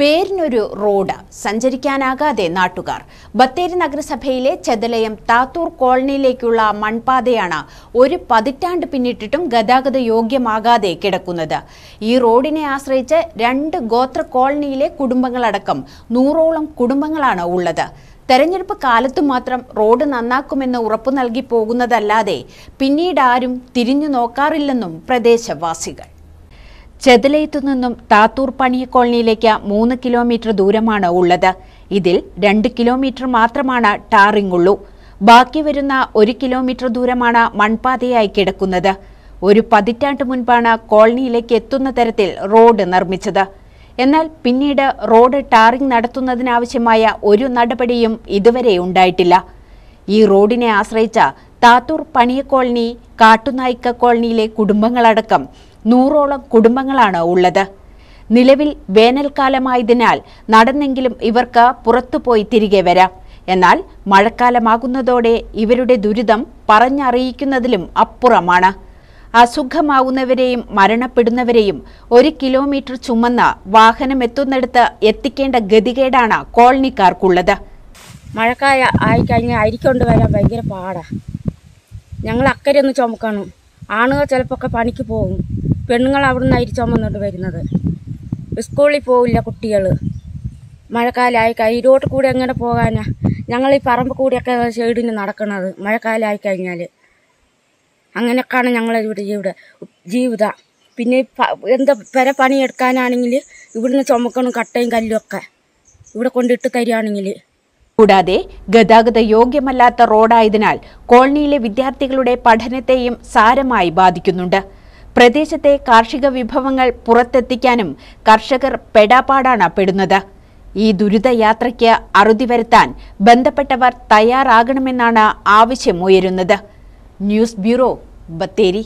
പേരിനൊരു road സഞ്ചരിക്കാനാകാതെ നാട്ടുകാർ ബത്തേരി നഗരസഭയിലെ ചെതലയം താത്തൂർ കോളനിയിലേക്കുള്ള മൺപാതയാണ് ഒരു പതിറ്റാണ്ട് പിന്നിട്ടിട്ടും ഗതാഗത യോഗ്യമാകാതെ കിടക്കുന്നത് ഈ റോഡിനെ ആശ്രയിച്ച് രണ്ട് ഗോത്ര കോളനിയിലെ കുടുംബങ്ങളടക്കം നൂറോളം കുടുംബങ്ങളാണ് ഉള്ളത് തെരഞ്ഞെടുപ്പ് കാലത്തു മാത്രം റോഡ് നന്നാക്കുമെന്ന് ഉറപ്പു നൽകി പോകുന്നതല്ലാതെ പിന്നീട് ആരും തിരിഞ്ഞു നോക്കാറില്ലെന്നും പ്രദേശവാസികൾ ചെതലയത്തു നിന്നും താത്തൂർ പണിയ കോളനിയിലേക്ക് മൂന്ന് കിലോമീറ്റർ ദൂരമാണ് ഉള്ളത് ഇതിൽ രണ്ട് കിലോമീറ്റർ മാത്രമാണ് ടാറിംഗ് ഉള്ളൂ ബാക്കി വരുന്ന ഒരു കിലോമീറ്റർ ദൂരമാണ് മൺപാതയായി കിടക്കുന്നത് ഒരു പതിറ്റാണ്ട് മുൻപാണ് കോളനിയിലേക്ക് എത്തുന്ന തരത്തിൽ റോഡ് നിർമ്മിച്ചത് എന്നാൽ പിന്നീട് റോഡ് ടാറിംഗ് നടത്തുന്നതിനാവശ്യമായ ഒരു നടപടിയും ഇതുവരെ ഉണ്ടായിട്ടില്ല ഈ റോഡിനെ ആശ്രയിച്ച താത്തൂർ പണിയ കോളനി കാട്ടുനായിക്ക കോളനിയിലെ കുടുംബങ്ങളടക്കം നൂറോളം കുടുംബങ്ങളാണ് ഉള്ളത് നിലവിൽ വേനൽക്കാലമായതിനാൽ നടന്നെങ്കിലും ഇവർക്ക് പുറത്തുപോയി തിരികെ വരാം എന്നാൽ മഴക്കാലമാകുന്നതോടെ ഇവരുടെ ദുരിതം പറഞ്ഞറിയിക്കുന്നതിലും അപ്പുറമാണ് അസുഖമാവുന്നവരെയും മരണപ്പെടുന്നവരെയും ഒരു കിലോമീറ്റർ ചുമന്ന വാഹനം എത്തുന്നിടത്ത് എത്തിക്കേണ്ട ഗതികേടാണ് കോളനിക്കാർക്കുള്ളത് മഴക്കാല ആയിക്കഴിഞ്ഞാൽ അരിക്കൊണ്ടുവരാൻ ഭയങ്കര പാടാണ് ഞങ്ങൾ അക്കരെ ഒന്ന് ചുമക്കണം ആണുങ്ങൾ ചിലപ്പോൾ പണിക്ക് പോകും പെണ്ണുങ്ങൾ അവിടെ നിന്നായിരിക്കും വന്നിട്ട് വരുന്നത് സ്കൂളിൽ പോവില്ല കുട്ടികൾ മഴക്കാലമായി കൈരോട്ട് കൂടി എങ്ങനെ പോകാനാ ഞങ്ങൾ ഈ പറമ്പ് കൂടിയൊക്കെ ഷെയ്ഡിന് നടക്കുന്നത് മഴക്കാലമായി കഴിഞ്ഞാൽ അങ്ങനെയൊക്കെയാണ് ഞങ്ങളിവിടെ ഇവിടെ ജീവിതം പിന്നെ എന്താ പെര പണിയെടുക്കാനാണെങ്കിൽ ഇവിടുന്ന് ചുമക്കണം കട്ടയും കല്ലും ഒക്കെ ഇവിടെ കൊണ്ടിട്ട് തരികയാണെങ്കിൽ കൂടാതെ ഗതാഗത യോഗ്യമല്ലാത്ത റോഡായതിനാൽ കോളനിയിലെ വിദ്യാർത്ഥികളുടെ പഠനത്തെയും സാരമായി ബാധിക്കുന്നുണ്ട് പ്രദേശത്തെ കാർഷിക വിഭവങ്ങൾ പുറത്തെത്തിക്കാനും കർഷകർ പെടാപ്പാടാണ് പെടുന്നത് ഈ ദുരിതയാത്രയ്ക്ക് അറുതി വരുത്താൻ ബന്ധപ്പെട്ടവർ തയ്യാറാകണമെന്നാണ് ഉയരുന്നത് ന്യൂസ് ബ്യൂറോ ബത്തേരി